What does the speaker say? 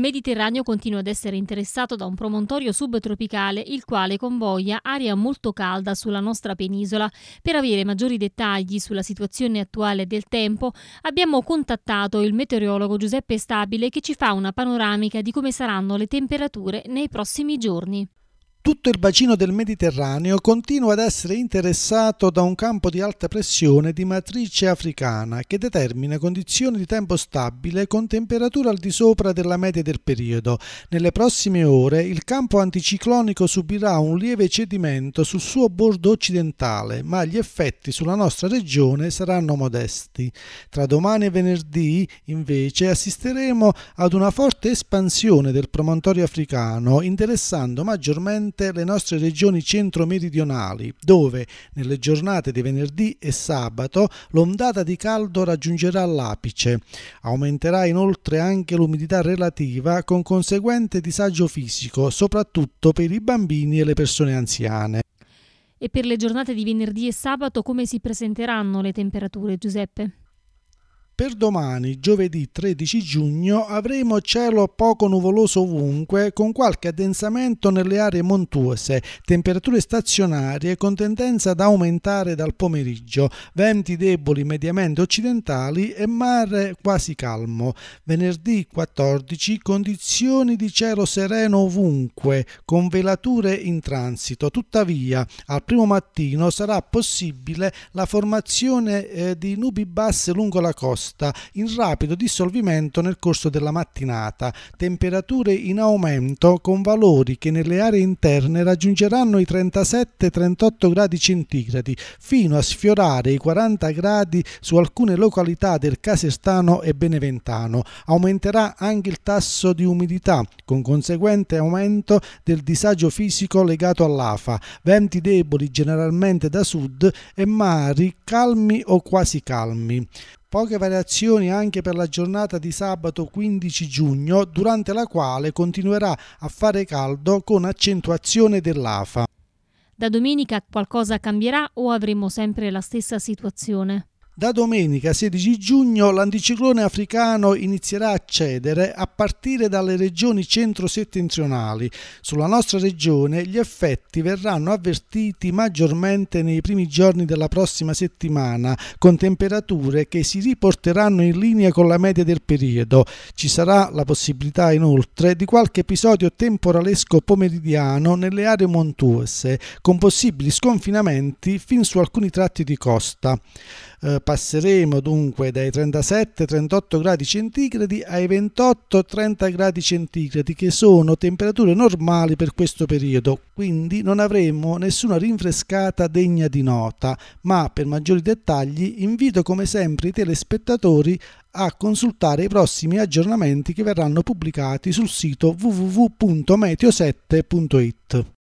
Mediterraneo continua ad essere interessato da un promontorio subtropicale, il quale convoglia aria molto calda sulla nostra penisola. Per avere maggiori dettagli sulla situazione attuale del tempo, abbiamo contattato il meteorologo Giuseppe Stabile che ci fa una panoramica di come saranno le temperature nei prossimi giorni tutto il bacino del Mediterraneo continua ad essere interessato da un campo di alta pressione di matrice africana che determina condizioni di tempo stabile con temperature al di sopra della media del periodo. Nelle prossime ore il campo anticiclonico subirà un lieve cedimento sul suo bordo occidentale, ma gli effetti sulla nostra regione saranno modesti. Tra domani e venerdì, invece, assisteremo ad una forte espansione del promontorio africano, interessando maggiormente prevalentemente le nostre regioni centro-meridionali, dove nelle giornate di venerdì e sabato l'ondata di caldo raggiungerà l'apice. Aumenterà inoltre anche l'umidità relativa con conseguente disagio fisico, soprattutto per i bambini e le persone anziane. E per le giornate di venerdì e sabato come si presenteranno le temperature, Giuseppe? Per domani, giovedì 13 giugno, avremo cielo poco nuvoloso ovunque, con qualche addensamento nelle aree montuose, temperature stazionarie con tendenza ad aumentare dal pomeriggio, venti deboli mediamente occidentali e mare quasi calmo. Venerdì 14, condizioni di cielo sereno ovunque, con velature in transito. Tuttavia, al primo mattino sarà possibile la formazione eh, di nubi basse lungo la costa posta in rapido dissolvimento nel corso della mattinata, temperature in aumento con valori che nelle aree interne raggiungeranno i 37-38 gradi centigradi fino a sfiorare i 40 gradi su alcune località del Casestano e Beneventano. Aumenterà anche il tasso di umidità con conseguente aumento del disagio fisico legato all'afa, venti deboli generalmente da sud e mari calmi o quasi calmi. Poche variazioni anche per la giornata di sabato 15 giugno, durante la quale continuerà a fare caldo con accentuazione dell'afa. Da domenica qualcosa cambierà o avremo sempre la stessa situazione? Da domenica 16 giugno l'anticiclone africano inizierà a cedere a partire dalle regioni centro-settentrionali. Sulla nostra regione gli effetti verranno avvertiti maggiormente nei primi giorni della prossima settimana, con temperature che si riporteranno in linea con la media del periodo. Ci sarà la possibilità inoltre di qualche episodio temporalesco pomeridiano nelle aree montuose, con possibili sconfinamenti fin su alcuni tratti di costa. Eh, Passeremo dunque dai 37-38 gradi centigradi ai 28-30 gradi centigradi che sono temperature normali per questo periodo, quindi non avremo nessuna rinfrescata degna di nota, ma per maggiori dettagli invito come sempre i telespettatori a consultare i prossimi aggiornamenti che verranno pubblicati sul sito www.meteo7.it.